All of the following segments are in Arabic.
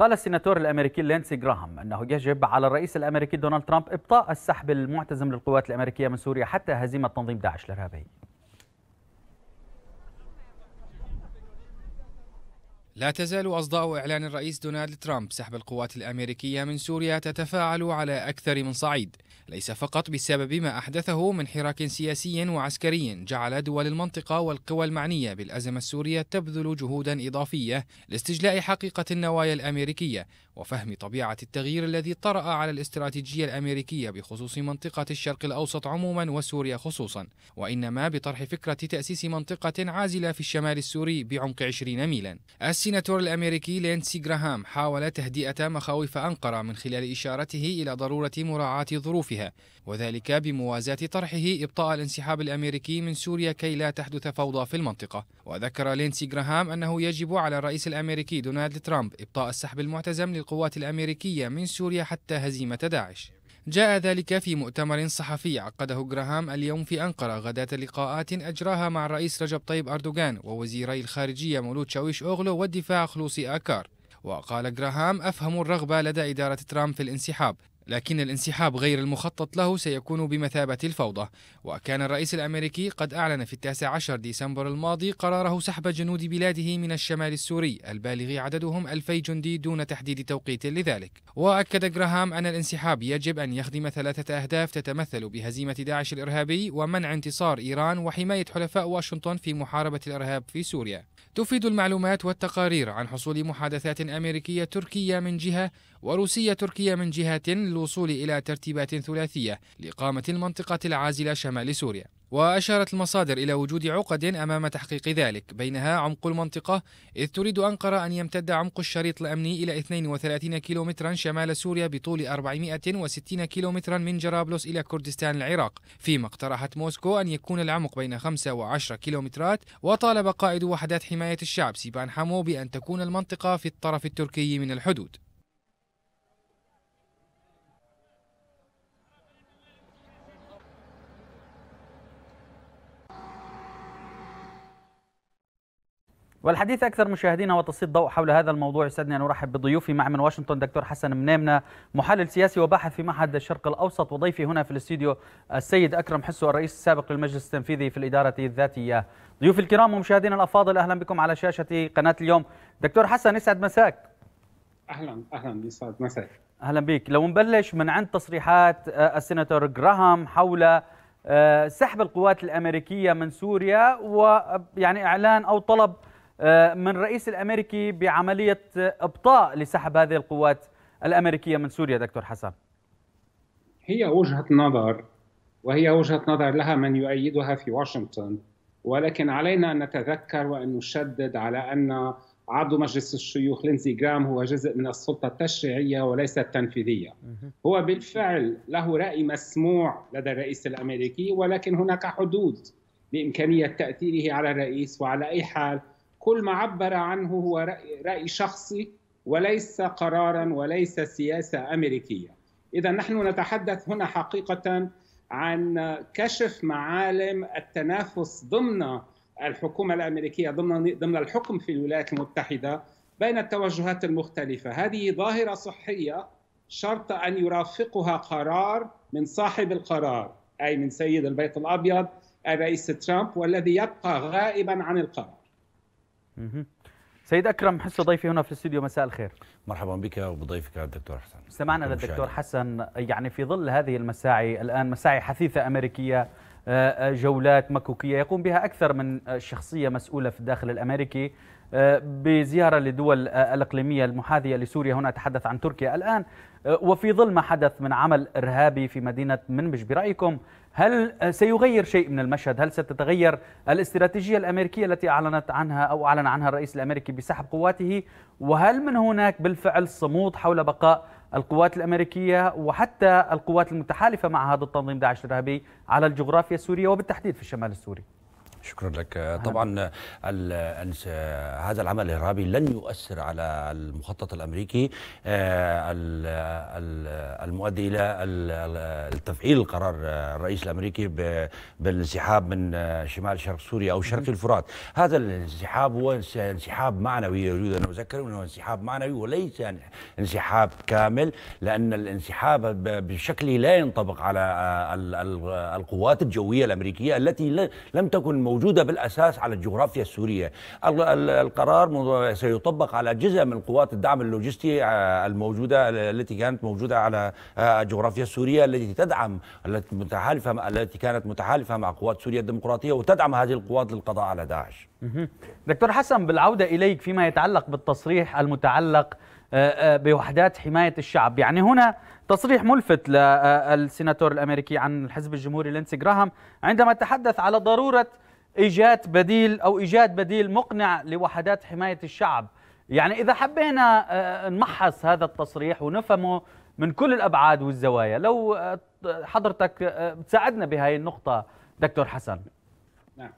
قال السيناتور الامريكي لينسي جراهام انه يجب على الرئيس الامريكي دونالد ترامب ابطاء السحب المعتزم للقوات الامريكيه من سوريا حتى هزيمه تنظيم داعش الارهابي. لا تزال أصداء إعلان الرئيس دونالد ترامب سحب القوات الأمريكية من سوريا تتفاعل على أكثر من صعيد ليس فقط بسبب ما أحدثه من حراك سياسي وعسكري جعل دول المنطقة والقوى المعنية بالأزمة السورية تبذل جهودا إضافية لاستجلاء حقيقة النوايا الأمريكية وفهم طبيعة التغيير الذي طرأ على الاستراتيجية الأمريكية بخصوص منطقة الشرق الأوسط عموما وسوريا خصوصا وإنما بطرح فكرة تأسيس منطقة عازلة في الشمال السوري بعمق 20 ميلا السيناتور الأمريكي لينسي جراهام حاول تهدئة مخاوف أنقرة من خلال إشارته إلى ضرورة مراعاة ظروف ظروفها وذلك بموازاة طرحه إبطاء الانسحاب الأمريكي من سوريا كي لا تحدث فوضى في المنطقة وذكر لينسي جراهام أنه يجب على الرئيس الأمريكي دونالد ترامب إبطاء السحب المعتزم للقوات الأمريكية من سوريا حتى هزيمة داعش جاء ذلك في مؤتمر صحفي عقده جراهام اليوم في أنقرة غداة لقاءات أجراها مع الرئيس رجب طيب أردوغان ووزيري الخارجية مولود شاويش أوغلو والدفاع خلوصي أكار وقال جراهام أفهم الرغبة لدى إدارة ترامب في الانسحاب لكن الانسحاب غير المخطط له سيكون بمثابة الفوضى وكان الرئيس الأمريكي قد أعلن في التاسع عشر ديسمبر الماضي قراره سحب جنود بلاده من الشمال السوري البالغ عددهم ألفي جندي دون تحديد توقيت لذلك وأكد جراهام أن الانسحاب يجب أن يخدم ثلاثة أهداف تتمثل بهزيمة داعش الإرهابي ومنع انتصار إيران وحماية حلفاء واشنطن في محاربة الإرهاب في سوريا تفيد المعلومات والتقارير عن حصول محادثات أمريكية تركية من جهة وروسية تركية من جهة للوصول إلى ترتيبات ثلاثية لإقامة المنطقة العازلة شمال سوريا وأشارت المصادر إلى وجود عقد أمام تحقيق ذلك بينها عمق المنطقة إذ تريد أنقرة أن يمتد عمق الشريط الأمني إلى 32 كيلومترا شمال سوريا بطول 460 كيلومترا من جرابلس إلى كردستان العراق فيما اقترحت موسكو أن يكون العمق بين 5 و10 كيلومترات وطالب قائد وحدات حماية الشعب سيبان حمو بأن تكون المنطقة في الطرف التركي من الحدود والحديث اكثر مشاهدينا وتسليط ضوء حول هذا الموضوع يسعدني ان ارحب بضيوفي مع من واشنطن دكتور حسن منامنا محلل سياسي وباحث في معهد الشرق الاوسط وضيفي هنا في الاستديو السيد اكرم حسو الرئيس السابق للمجلس التنفيذي في الاداره الذاتيه. ضيوفي الكرام ومشاهدينا الافاضل اهلا بكم على شاشه قناه اليوم. دكتور حسن يسعد مساك. اهلا اهلا يسعد مساك. اهلا بك، لو نبلش من عند تصريحات آه، السيناتور جراهام حول آه، سحب القوات الامريكيه من سوريا ويعني آه، اعلان او طلب آه، من الرئيس الامريكي بعمليه ابطاء لسحب هذه القوات الامريكيه من سوريا دكتور حسن هي وجهه نظر وهي وجهه نظر لها من يؤيدها في واشنطن ولكن علينا ان نتذكر وان نشدد على ان عضو مجلس الشيوخ لينزي جرام هو جزء من السلطه التشريعيه وليس التنفيذيه. هو بالفعل له راي مسموع لدى الرئيس الامريكي ولكن هناك حدود لامكانيه تاثيره على الرئيس وعلى اي حال كل ما عبر عنه هو رأي, رأي شخصي وليس قرارا وليس سياسة أمريكية إذا نحن نتحدث هنا حقيقة عن كشف معالم التنافس ضمن الحكومة الأمريكية ضمن ضمن الحكم في الولايات المتحدة بين التوجهات المختلفة هذه ظاهرة صحية شرط أن يرافقها قرار من صاحب القرار أي من سيد البيت الأبيض الرئيس ترامب والذي يبقى غائبا عن القرار سيد اكرم حسه ضيفي هنا في الاستوديو مساء الخير مرحبا بك وبضيفك الدكتور حسن استمعنا للدكتور حسن يعني في ظل هذه المساعي الان مساعي حثيثه امريكيه آه، آه، جولات مكوكيه يقوم بها اكثر من شخصيه مسؤوله في الداخل الامريكي آه، بزياره لدول الاقليميه المحاذيه لسوريا هنا اتحدث عن تركيا الان وفي ظل ما حدث من عمل ارهابي في مدينه منبج برايكم هل سيغير شيء من المشهد هل ستتغير الاستراتيجية الأمريكية التي أعلنت عنها أو أعلن عنها الرئيس الأمريكي بسحب قواته وهل من هناك بالفعل صمود حول بقاء القوات الأمريكية وحتى القوات المتحالفة مع هذا التنظيم داعش الإرهابي على الجغرافيا السورية وبالتحديد في الشمال السوري شكرا لك طبعا هذا العمل الارهابي لن يؤثر على المخطط الامريكي آه، المؤدي الى تفعيل قرار الرئيس الامريكي بالانسحاب من شمال شرق سوريا او شرق الفرات هذا الانسحاب هو انسحاب معنوي اريد ان اذكر انه انسحاب معنوي وليس انسحاب كامل لان الانسحاب بشكله لا ينطبق على القوات الجويه الامريكيه التي لم تكن موجودة بالأساس على الجغرافيا السورية القرار سيطبق على جزء من قوات الدعم اللوجستي آه، الموجودة التي كانت موجودة على آه، الجغرافيا السورية التي تدعم التي متحالفة التي كانت متحالفة مع قوات سوريا الديمقراطية وتدعم هذه القوات للقضاء على داعش دكتور حسن بالعودة إليك فيما يتعلق بالتصريح المتعلق آه، بوحدات حماية الشعب يعني هنا تصريح ملفت للسيناتور الأمريكي عن الحزب الجمهوري لينسي جراهام عندما تحدث على ضرورة ايجاد بديل او ايجاد بديل مقنع لوحدات حمايه الشعب يعني اذا حبينا آه، نمحص هذا التصريح ونفهمه من كل الابعاد والزوايا لو آه، حضرتك آه، تساعدنا بهاي النقطه دكتور حسن نعم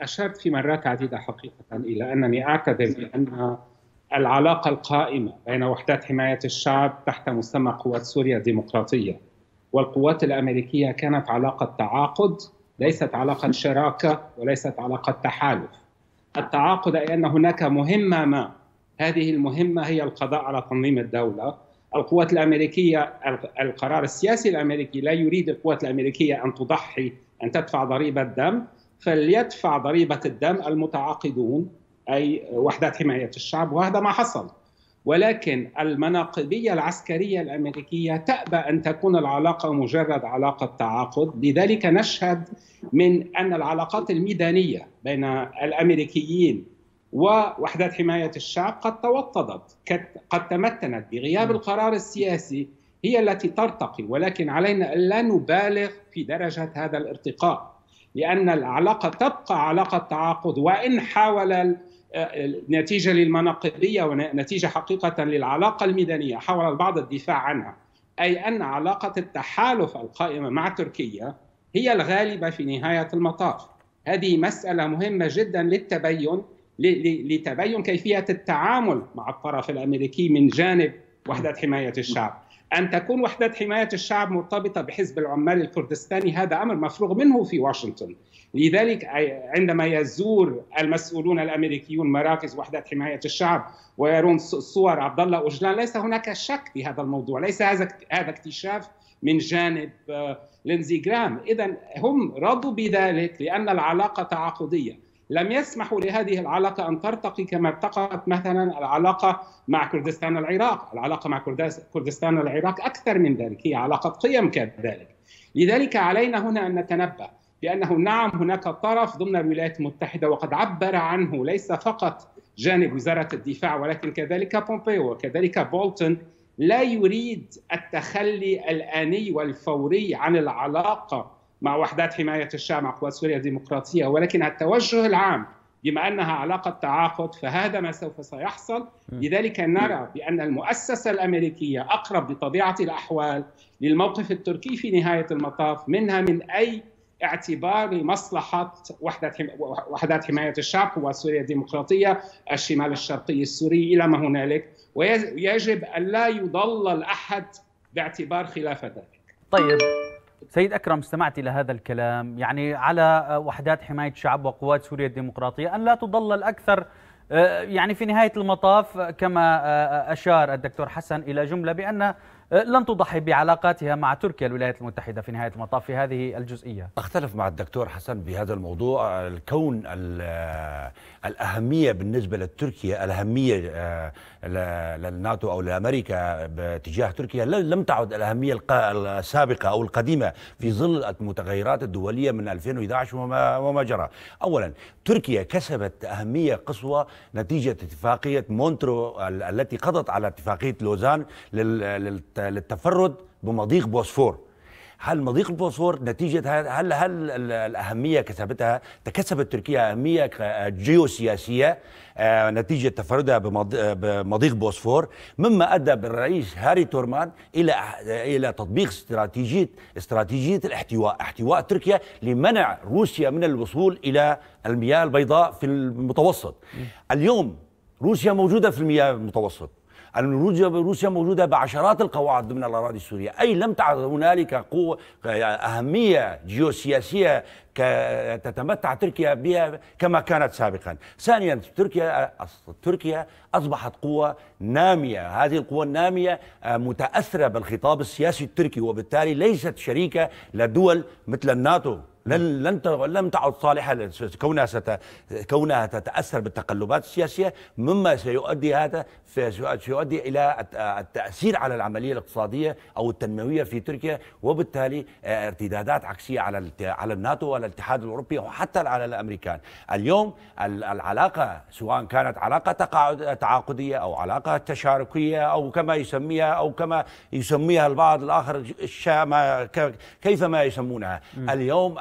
اشرت في مرات عديده حقيقه الى انني اعتذر بان العلاقه القائمه بين وحدات حمايه الشعب تحت مسمى قوات سوريا الديمقراطيه والقوات الامريكيه كانت علاقه تعاقد ليست علاقة شراكة وليست علاقة تحالف التعاقد أي أن هناك مهمة ما هذه المهمة هي القضاء على تنظيم الدولة القوات الأمريكية القرار السياسي الأمريكي لا يريد القوات الأمريكية أن تضحي أن تدفع ضريبة دم فليدفع ضريبة الدم المتعاقدون أي وحدات حماية الشعب وهذا ما حصل ولكن المناقبية العسكرية الأمريكية تأبى أن تكون العلاقة مجرد علاقة تعاقد لذلك نشهد من أن العلاقات الميدانية بين الأمريكيين ووحدات حماية الشعب قد توطدت قد تمتنت بغياب القرار السياسي هي التي ترتقي ولكن علينا ألا نبالغ في درجة هذا الارتقاء لأن العلاقة تبقى علاقة تعاقد وإن حاول نتيجه للمناقبيه ونتيجه حقيقه للعلاقه الميدانيه حاول البعض الدفاع عنها اي ان علاقه التحالف القائمه مع تركيا هي الغالبه في نهايه المطاف هذه مساله مهمه جدا للتبين لتبين كيفيه التعامل مع الطرف الامريكي من جانب وحده حمايه الشعب أن تكون وحدات حماية الشعب مرتبطة بحزب العمال الكردستاني هذا أمر مفروغ منه في واشنطن لذلك عندما يزور المسؤولون الامريكيون مراكز وحدات حمايه الشعب ويرون صور عبد الله اوجلان ليس هناك شك في هذا الموضوع، ليس هذا هذا اكتشاف من جانب آه، لينزي جرام، اذا هم رضوا بذلك لان العلاقه تعاقديه، لم يسمحوا لهذه العلاقة أن ترتقي كما ارتقت مثلا العلاقة مع كردستان العراق العلاقة مع كردستان العراق أكثر من ذلك هي علاقة قيم كذلك لذلك علينا هنا أن نتنبه بأنه نعم هناك طرف ضمن الولايات المتحدة وقد عبر عنه ليس فقط جانب وزارة الدفاع ولكن كذلك بومبيو وكذلك بولتون لا يريد التخلي الآني والفوري عن العلاقة مع وحدات حماية الشعب مع قوات سوريا الديمقراطية ولكن التوجه العام بما أنها علاقة تعاقد فهذا ما سوف سيحصل لذلك نرى بأن المؤسسة الأمريكية أقرب بطبيعة الأحوال للموقف التركي في نهاية المطاف منها من أي اعتبار لمصلحة وحدات وحدات حماية الشعب قوات سوريا الديمقراطية الشمال الشرقي السوري إلى ما هنالك ويجب ألا يضلل أحد باعتبار خلاف ذلك طيب سيد أكرم استمعت إلى هذا الكلام يعني على آه، وحدات حماية الشعب وقوات سوريا الديمقراطية أن لا تضل الأكثر آه، يعني في نهاية المطاف آه، كما أشار الدكتور حسن إلى جملة بأن لن تضحي بعلاقاتها مع تركيا الولايات المتحدة في نهاية المطاف في هذه الجزئية أختلف مع الدكتور حسن بهذا الموضوع الكون الأهمية بالنسبة لتركيا الأهمية آه، للناتو أو لأمريكا باتجاه تركيا لم تعد الأهمية السابقة أو القديمة في ظل المتغيرات الدولية من 2011 وما, وما جرى أولا تركيا كسبت أهمية قصوى نتيجة اتفاقية مونترو التي قضت على اتفاقية لوزان لل للتفرد بمضيق بوسفور هل مضيق البوسفور نتيجة هل هل الأهمية كسبتها تكسبت تركيا أهمية جيوسياسية آه، نتيجة تفردها بمضيق بوسفور مما أدى بالرئيس هاري تورمان إلى إلى تطبيق استراتيجية استراتيجية الاحتواء احتواء تركيا لمنع روسيا من الوصول إلى المياه البيضاء في المتوسط اليوم روسيا موجودة في المياه المتوسط أن روسيا موجودة بعشرات القواعد ضمن الأراضي السورية أي لم تعد هنالك قوة أهمية جيوسياسية تتمتع تركيا بها كما كانت سابقا ثانيا تركيا تركيا أصبحت قوة نامية هذه القوة النامية آه، متأثرة بالخطاب السياسي التركي وبالتالي ليست شريكة لدول مثل الناتو لن لن لم تعد صالحه كونها ست كونها تتاثر بالتقلبات السياسيه مما سيؤدي هذا سيؤدي الى التاثير على العمليه الاقتصاديه او التنمويه في تركيا وبالتالي آه، ارتدادات عكسيه على على الناتو وعلى الاتحاد الاوروبي وحتى على الامريكان اليوم العلاقه سواء كانت علاقه تقاعد تعاقديه او علاقه تشاركيه او كما يسميها او كما يسميها البعض الاخر كيفما يسمونها اليوم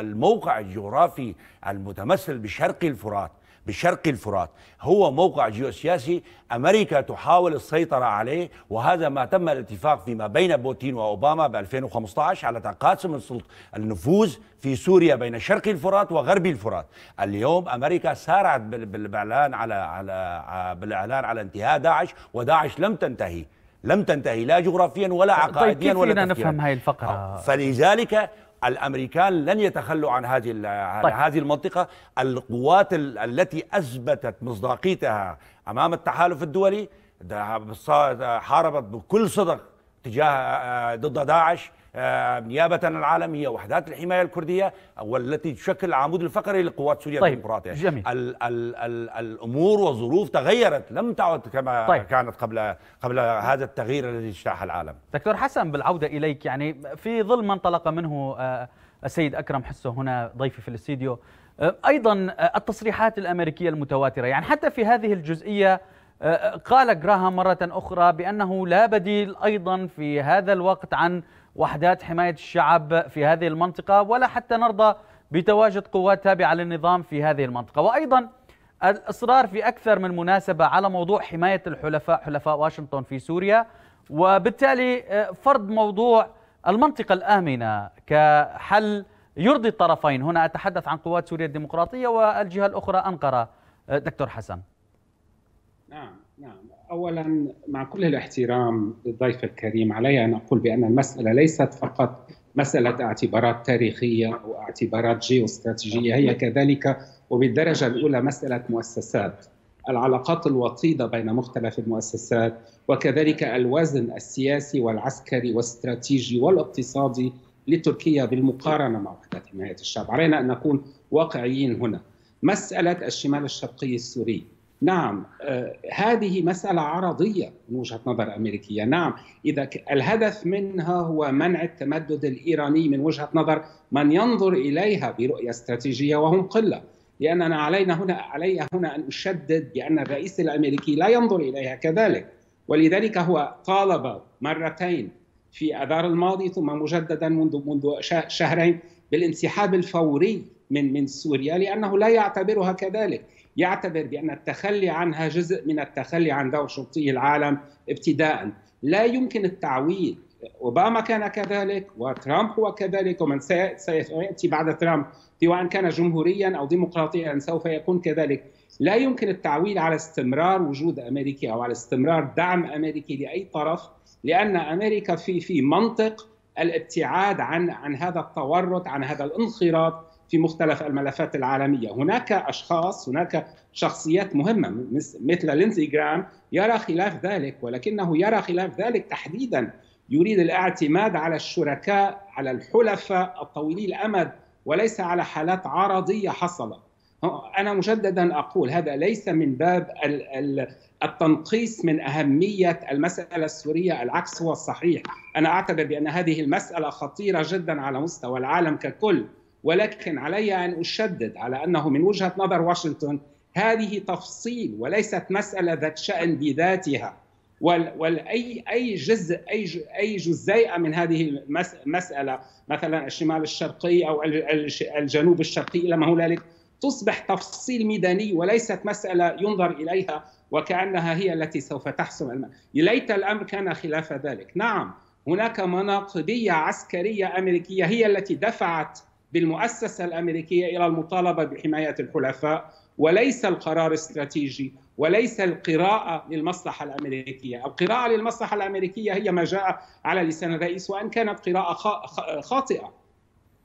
الموقع الجغرافي المتمثل بشرق الفرات بشرق الفرات هو موقع جيوسياسي أمريكا تحاول السيطرة عليه وهذا ما تم الاتفاق فيما بين بوتين وأوباما ب 2015 على تقاسم السلطه النفوذ في سوريا بين شرق الفرات وغرب الفرات اليوم أمريكا سارعت بالإعلان على, على بالإعلان على انتهاء داعش وداعش لم تنتهي لم تنتهي لا جغرافيا ولا عقائديا طيب كيف ولا تفكيرا نفهم هاي الفقرة آه، فلذلك الامريكان لن يتخلوا عن هذه طيب. هذه المنطقه القوات التي اثبتت مصداقيتها امام التحالف الدولي حاربت بكل صدق تجاه آه، آه، ضد داعش آه، نيابة عن العالم هي وحدات الحماية الكردية والتي تشكل العمود الفقري لقوات سوريا طيب الديمقراطية جميل. ال ال الـ الأمور والظروف تغيرت لم تعد كما طيب. كانت قبل قبل هذا التغيير الذي اجتاح العالم دكتور حسن بالعودة إليك يعني في ظل ما انطلق منه آه، السيد أكرم حسه هنا ضيفي في الاستديو آه، أيضا التصريحات الأمريكية المتواترة يعني حتى في هذه الجزئية أه، أه، قال جراهام مرة أخرى بأنه لا بديل أيضا في هذا الوقت عن وحدات حماية الشعب في هذه المنطقة ولا حتى نرضى بتواجد قوات تابعة للنظام في هذه المنطقة وأيضا الإصرار في أكثر من مناسبة على موضوع حماية الحلفاء حلفاء واشنطن في سوريا وبالتالي أه، فرض موضوع المنطقة الآمنة كحل يرضي الطرفين هنا أتحدث عن قوات سوريا الديمقراطية والجهة الأخرى أنقرة دكتور حسن نعم نعم اولا مع كل الاحترام للضيف الكريم علي ان اقول بان المساله ليست فقط مساله اعتبارات تاريخيه او اعتبارات جيوستراتيجيه هي كذلك وبالدرجه الاولى مساله مؤسسات العلاقات الوطيده بين مختلف المؤسسات وكذلك الوزن السياسي والعسكري والاستراتيجي والاقتصادي لتركيا بالمقارنه مع وحده حمايه الشعب، علينا ان نكون واقعيين هنا. مساله الشمال الشرقي السوري نعم آه، هذه مسألة عرضية من وجهة نظر أمريكية نعم إذا الهدف منها هو منع التمدد الإيراني من وجهة نظر من ينظر إليها برؤية استراتيجية وهم قلة لأننا علينا هنا علي هنا أن أشدد بأن الرئيس الأمريكي لا ينظر إليها كذلك ولذلك هو طالب مرتين في أذار الماضي ثم مجددا منذ منذ شهرين بالانسحاب الفوري من من سوريا لأنه لا يعتبرها كذلك يعتبر بأن التخلي عنها جزء من التخلي عن دور شرطي العالم ابتداء لا يمكن التعويل أوباما كان كذلك وترامب هو كذلك ومن سيأتي بعد ترامب سواء كان جمهوريا أو ديمقراطيا سوف يكون كذلك لا يمكن التعويل على استمرار وجود أمريكي أو على استمرار دعم أمريكي لأي طرف لأن أمريكا في في منطق الابتعاد عن عن هذا التورط عن هذا الانخراط في مختلف الملفات العالميه، هناك اشخاص هناك شخصيات مهمه مثل لينزي جرام يرى خلاف ذلك ولكنه يرى خلاف ذلك تحديدا يريد الاعتماد على الشركاء على الحلفاء الطويلي الامد وليس على حالات عرضيه حصلت. انا مجددا اقول هذا ليس من باب التنقيص من اهميه المساله السوريه العكس هو الصحيح انا اعتبر بان هذه المساله خطيره جدا على مستوى العالم ككل ولكن علي ان اشدد على انه من وجهه نظر واشنطن هذه تفصيل وليست مساله ذات شان بذاتها والاي اي جزء اي اي جزيئه من هذه المساله مثلا الشمال الشرقي او الجنوب الشرقي الى ما هنالك تصبح تفصيل ميداني وليست مساله ينظر اليها وكانها هي التي سوف تحسم ليت الامر كان خلاف ذلك نعم هناك مناقضيه عسكريه امريكيه هي التي دفعت بالمؤسسه الامريكيه الى المطالبه بحمايه الحلفاء وليس القرار استراتيجي وليس القراءة للمصلحة الأمريكية القراءة للمصلحة الأمريكية هي ما جاء على لسان الرئيس وأن كانت قراءة خاطئة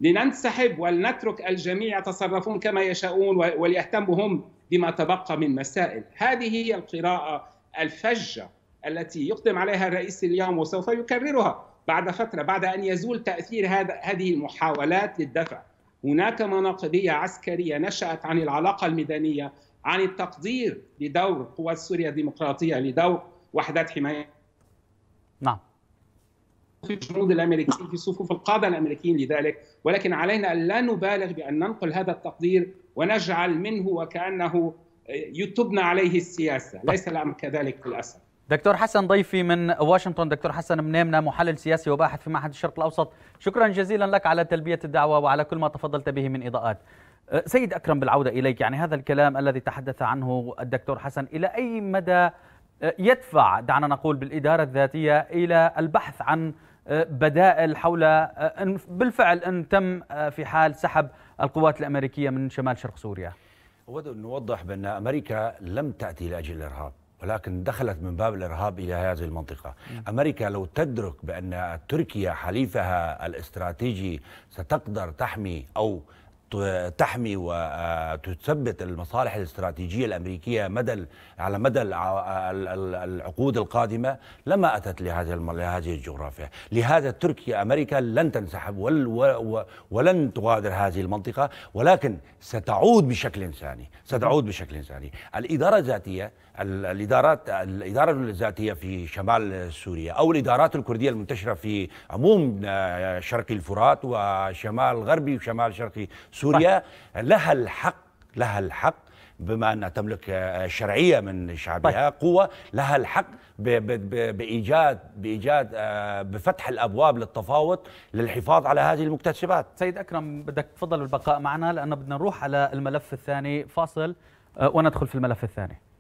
لننسحب ولنترك الجميع يتصرفون كما يشاءون وليهتموا هم بما تبقى من مسائل هذه هي القراءة الفجة التي يقدم عليها الرئيس اليوم وسوف يكررها بعد فترة بعد أن يزول تأثير هذا هذه المحاولات للدفع هناك مناقضية عسكرية نشأت عن العلاقة الميدانية عن التقدير لدور قوات سوريا الديمقراطية لدور وحدات حماية نعم في الجنود الامريكيين في صفوف القاده الامريكيين لذلك ولكن علينا ان لا نبالغ بان ننقل هذا التقدير ونجعل منه وكانه يتبنى عليه السياسه ليس الامر كذلك للاسف دكتور حسن ضيفي من واشنطن دكتور حسن منامنا محلل سياسي وباحث في معهد الشرق الأوسط شكرا جزيلا لك على تلبية الدعوة وعلى كل ما تفضلت به من إضاءات أه، سيد أكرم بالعودة إليك يعني هذا الكلام الذي تحدث عنه الدكتور حسن إلى أي مدى أه، يدفع دعنا نقول بالإدارة الذاتية إلى البحث عن أه، بدائل حول بالفعل أن تم في حال سحب القوات الأمريكية من شمال شرق سوريا أود أن نوضح بأن أمريكا لم تأتي لأجل الإرهاب ولكن دخلت من باب الارهاب الى هذه المنطقه، امريكا لو تدرك بان تركيا حليفها الاستراتيجي ستقدر تحمي او تحمي وتثبت المصالح الاستراتيجية الأمريكية مدى على مدى العقود القادمة لما أتت لهذه لهذه الجغرافيا لهذا تركيا أمريكا لن تنسحب ولن تغادر هذه المنطقة ولكن ستعود بشكل ثاني ستعود بشكل ثاني الإدارة الذاتية الإدارات الإدارة الذاتية في شمال سوريا أو الإدارات الكردية المنتشرة في عموم آه، شرق الفرات وشمال غربي وشمال شرقي سوريا سوريا طيب. لها الحق لها الحق بما أنها تملك شرعية من شعبها طيب. قوة لها الحق بـ بـ بـ بإيجاد بإيجاد آه، بفتح الأبواب للتفاوض للحفاظ على هذه المكتسبات سيد أكرم بدك تفضل البقاء معنا لأنه بدنا نروح على الملف الثاني فاصل آه، وندخل في الملف الثاني